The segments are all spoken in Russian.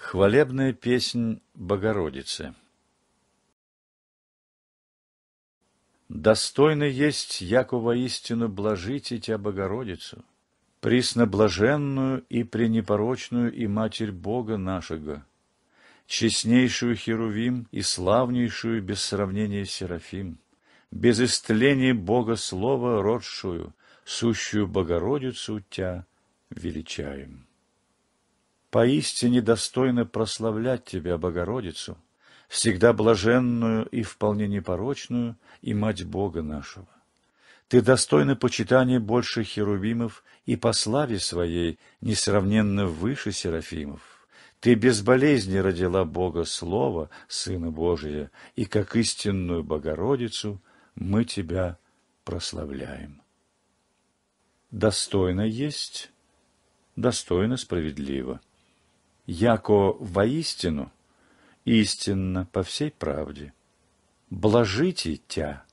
Хвалебная песнь Богородицы Достойно есть, яко воистину блажите тебя Богородицу, пресноблаженную и пренепорочную и Матерь Бога нашего, честнейшую Херувим и славнейшую без сравнения Серафим, без истления Бога Слова родшую, сущую Богородицу Тя величаем. Поистине достойно прославлять Тебя, Богородицу, всегда блаженную и вполне непорочную, и Мать Бога нашего. Ты достойна почитания больше херувимов и по славе своей несравненно выше серафимов. Ты без болезни родила Бога Слово, Сына Божия, и как истинную Богородицу мы Тебя прославляем. Достойно есть, достойно справедливо яко воистину, истинно по всей правде. Блажите тя,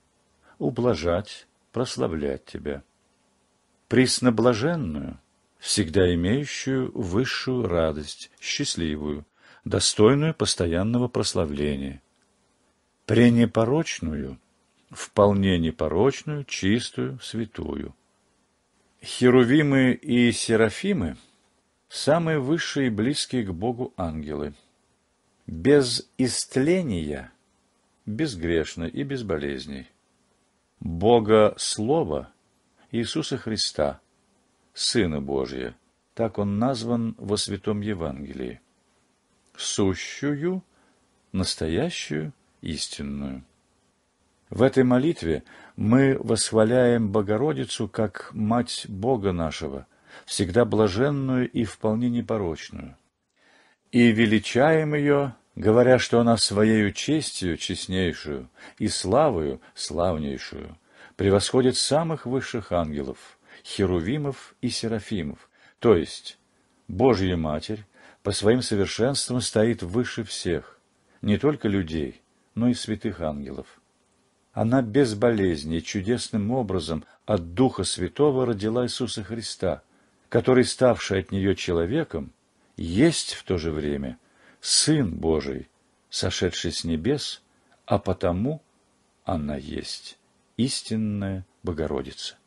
ублажать, прославлять тебя. Пресноблаженную, всегда имеющую высшую радость, счастливую, достойную постоянного прославления. Пренепорочную, вполне непорочную, чистую, святую. Херувимы и серафимы самые высшие и близкие к Богу ангелы. Без истления, безгрешно и без болезней. Бога Слова Иисуса Христа, Сына Божия, так он назван во Святом Евангелии, сущую, настоящую, истинную. В этой молитве мы восхваляем Богородицу как Мать Бога нашего – всегда блаженную и вполне непорочную. И величаем ее, говоря, что она своею честью честнейшую и славою славнейшую превосходит самых высших ангелов, херувимов и серафимов, то есть Божья Матерь по своим совершенствам стоит выше всех, не только людей, но и святых ангелов. Она без болезни чудесным образом от Духа Святого родила Иисуса Христа, который, ставший от нее человеком, есть в то же время Сын Божий, сошедший с небес, а потому она есть истинная Богородица.